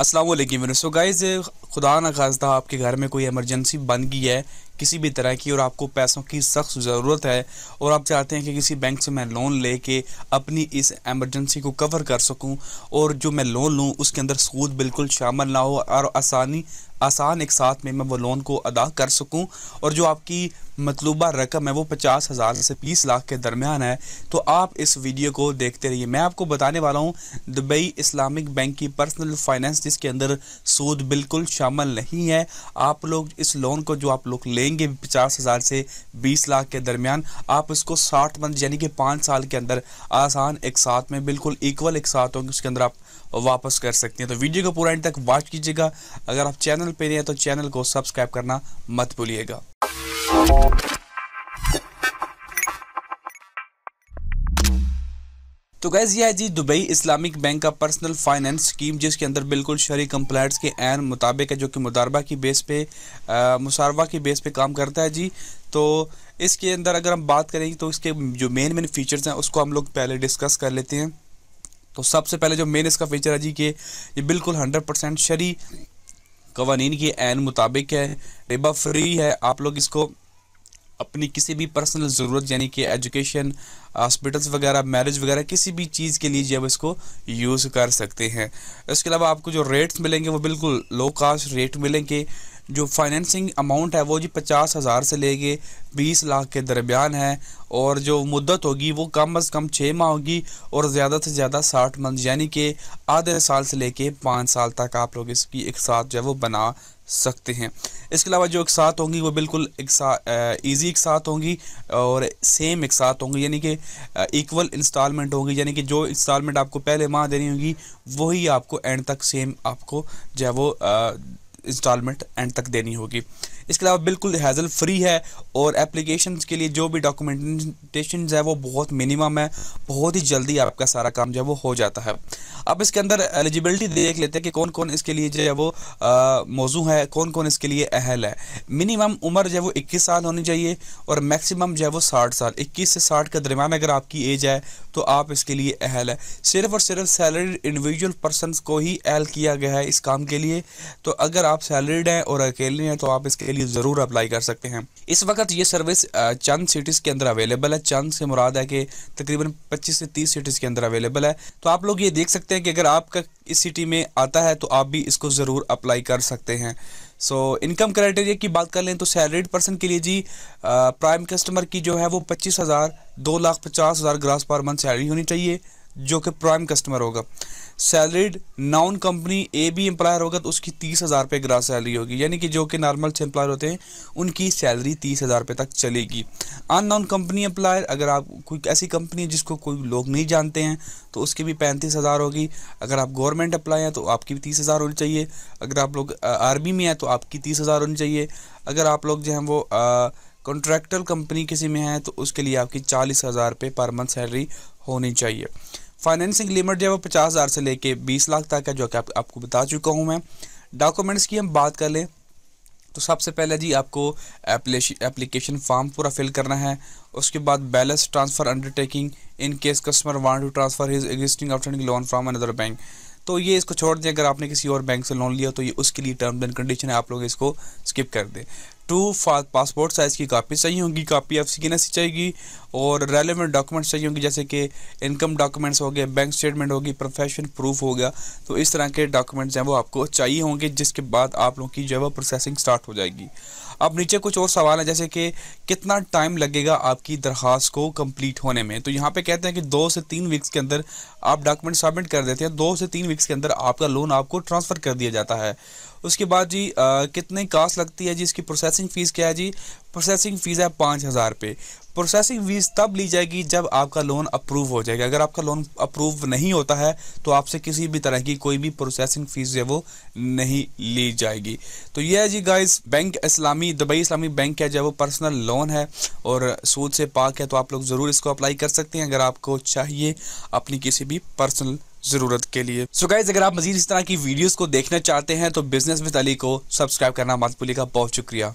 Aslam so guys खुदा न खास्ता आपके घर में कोई एमरजेंसी बन गई है किसी भी तरह की और आपको पैसों की सख्त ज़रूरत है और आप चाहते हैं कि किसी बैंक से मैं लोन ले के अपनी इस एमरजेंसी को कवर कर सकूं और जो मैं लोन लूं उसके अंदर सूद बिल्कुल शामिल ना हो और आसानी आसान एक साथ में मैं वो लोन को अदा कर सकूं और जो आपकी मतलूबा रकम है वो पचास हज़ार से बीस लाख के दरमियान है तो आप इस वीडियो को देखते रहिए मैं आपको बताने वाला हूँ दुबई इस्लामिक बैंक की पर्सनल फाइनेंस जिसके अंदर सूद बिल्कुल शामिल नहीं है आप लोग इस लोन को जो आप लोग ले लेंगे पचास हज़ार से बीस लाख के दरमियान आप उसको साठ मंथ यानी कि पाँच साल के अंदर आसान एक साथ में बिल्कुल इक्वल एक साथ होंगे उसके अंदर आप वापस कर सकते हैं तो वीडियो को पूरा एंड तक वॉच कीजिएगा अगर आप चैनल पर नहीं हैं तो चैनल को सब्सक्राइब करना मत भूलिएगा तो गैज़ यह है जी दुबई इस्लामिक बैंक का पर्सनल फाइनेंस स्कीम जिसके अंदर बिल्कुल शहरी कंप्लाइंस के एन मुताबिक है जो कि मुदारबा की बेस पे मुशारवा की बेस पे काम करता है जी तो इसके अंदर अगर हम बात करेंगे तो इसके जो मेन मेन फीचर्स हैं उसको हम लोग पहले डिस्कस कर लेते हैं तो सबसे पहले जो मेन इसका फीचर है जी कि ये बिल्कुल हंड्रेड परसेंट शरी कवानीन के एन मुताबिक है रिबा फ्री है आप लोग इसको अपनी किसी भी पर्सनल ज़रूरत यानी कि एजुकेशन हॉस्पिटल्स वगैरह मैरिज वगैरह किसी भी चीज़ के लिए जब इसको यूज़ कर सकते हैं इसके अलावा आपको जो रेट्स मिलेंगे वो बिल्कुल लो कास्ट रेट मिलेंगे जो फाइनेंसिंग अमाउंट है वो जी पचास हज़ार से लेके बीस लाख के दरमियान है और जो मुद्दत होगी वो कम अज़ कम छः माह होगी और ज़्यादा से ज़्यादा साठ मंथ यानी कि आधे साल से लेके पाँच साल तक आप लोग इसकी एक साथ जो है वो बना सकते हैं इसके अलावा जो एक साथ होंगी वो बिल्कुल एक साथ ईजी एक साथ होंगी और सेम एक साथ होंगी यानी कि इक्वल इंस्टॉलमेंट होंगी यानी कि जो इंस्टॉलमेंट आपको पहले माह देनी होगी वही आपको एंड तक सेम आपको जो है वो आ, इंस्टॉलमेंट एंड तक देनी होगी इसके अलावा बिल्कुल हैज़ल फ्री है और एप्लीकेशन के लिए जो भी डॉक्यूमेंटेशन है वो बहुत मिनिमम है बहुत ही जल्दी आपका सारा काम जो है वो हो जाता है अब इसके अंदर एलिजिबिलिटी देख लेते हैं कि कौन कौन इसके लिए जो है वो मौजू है कौन कौन इसके लिए अहल है मिनिमम उम्र जो है वो इक्कीस साल होनी चाहिए और मैक्सिमम जो है वो साठ साल इक्कीस से साठ के दरमियान अगर आपकी एज है तो आप इसके लिए अहल है सिर्फ और सिर्फ सैलरी इंडिविजुअल पर्सन को ही अहल किया गया है इस काम के लिए तो अगर आप आप सैलरीड हैं और अकेले हैं तो आप इसके लिए ज़रूर अप्लाई कर सकते हैं इस वक्त ये सर्विस चंद सिटीज़ के अंदर अवेलेबल है चंद से मुराद है कि तकरीबन 25 से 30 सिटीज़ के अंदर अवेलेबल है तो आप लोग ये देख सकते हैं कि अगर आपका इस सिटी में आता है तो आप भी इसको ज़रूर अप्लाई कर सकते हैं सो इनकम क्राइटेरिया की बात कर लें तो सैलरीड पर्सन के लिए जी प्राइम कस्टमर की जो है वो पच्चीस हज़ार दो लाख पचास हज़ार ग्रास पर मंथ सैलरी होनी चाहिए जो कि प्राइम कस्टमर होगा salaried known company A B employer होगा तो उसकी तीस हज़ार रुपये ग्रास सैलरी होगी यानी कि जो कि नॉर्मल छः एम्प्लॉयर होते हैं उनकी सैलरी तीस हज़ार रुपये तक चलेगी अन नाउन कंपनी एम्प्लॉयर अगर आप कोई ऐसी कंपनी है जिसको कोई लोग नहीं जानते हैं तो उसकी भी पैंतीस हज़ार होगी अगर आप गवर्नमेंट अप्लाई हैं तो आपकी भी तीस हज़ार होनी चाहिए अगर आप लोग आर्मी में हैं तो आपकी तीस हज़ार होनी चाहिए अगर आप लोग जो हैं वो कॉन्ट्रैक्टर कंपनी किसी में है तो उसके लिए आपकी चालीस हज़ार रुपये पर मंथ सैलरी होनी चाहिए फाइनेंसिंग लिमिट जो है वो पचास हज़ार से लेके बीस लाख तक है जो कि आप, आपको बता चुका हूँ मैं डॉक्यूमेंट्स की हम बात कर लें तो सबसे पहले जी आपको एप्लीकेशन फॉर्म पूरा फिल करना है उसके बाद balance transfer undertaking in case customer want to transfer his existing outstanding loan from another bank तो ये इसको छोड़ दें अगर आपने किसी और बैंक से लोन लिया तो ये उसके लिए टर्म्स एंड कंडीशन है आप लोग इसको स्किप कर दें टू पासपोर्ट साइज़ की कापी चाहिए होंगी कापी सी की नसी चाहिएगी और रेलिवेंट डॉक्यूमेंट्स चाहिए होंगे जैसे कि इनकम डॉक्यूमेंट्स हो गए बैंक स्टेटमेंट होगी प्रोफेशन प्रूफ हो गया तो इस तरह के डॉक्यूमेंट्स हैं वो आपको चाहिए होंगे जिसके बाद आप लोगों की जो है वो प्रोसेसिंग स्टार्ट हो जाएगी अब नीचे कुछ और सवाल है जैसे कि कितना टाइम लगेगा आपकी दरख्वास्त को कंप्लीट होने में तो यहाँ पे कहते हैं कि दो से तीन वीक्स के अंदर आप डॉक्यूमेंट सबमिट कर देते हैं दो से तीन वीक्स के अंदर आपका लोन आपको ट्रांसफ़र कर दिया जाता है उसके बाद जी आ, कितनी कास्ट लगती है जी इसकी प्रोसेसिंग फ़ीस क्या है जी प्रोसेसिंग फ़ीस है पाँच हज़ार रुपये प्रोसेसिंग फीस तब ली जाएगी जब आपका लोन अप्रूव हो जाएगा अगर आपका लोन अप्रूव नहीं होता है तो आपसे किसी भी तरह की कोई भी प्रोसेसिंग फीस जो है वो नहीं ली जाएगी तो यह है जी गाइस बैंक इस्लामी दुबई इस्लामी बैंक है जो वो पर्सनल लोन है और सूद से पाक है तो आप लोग ज़रूर इसको अप्लाई कर सकते हैं अगर आपको चाहिए अपनी किसी भी पर्सनल ज़रूरत के लिए सो so गाइज अगर आप मजीद इस तरह की वीडियोस को देखना चाहते हैं तो बिजनेस विद अली को सब्सक्राइब करना मत भूलिएगा बहुत शुक्रिया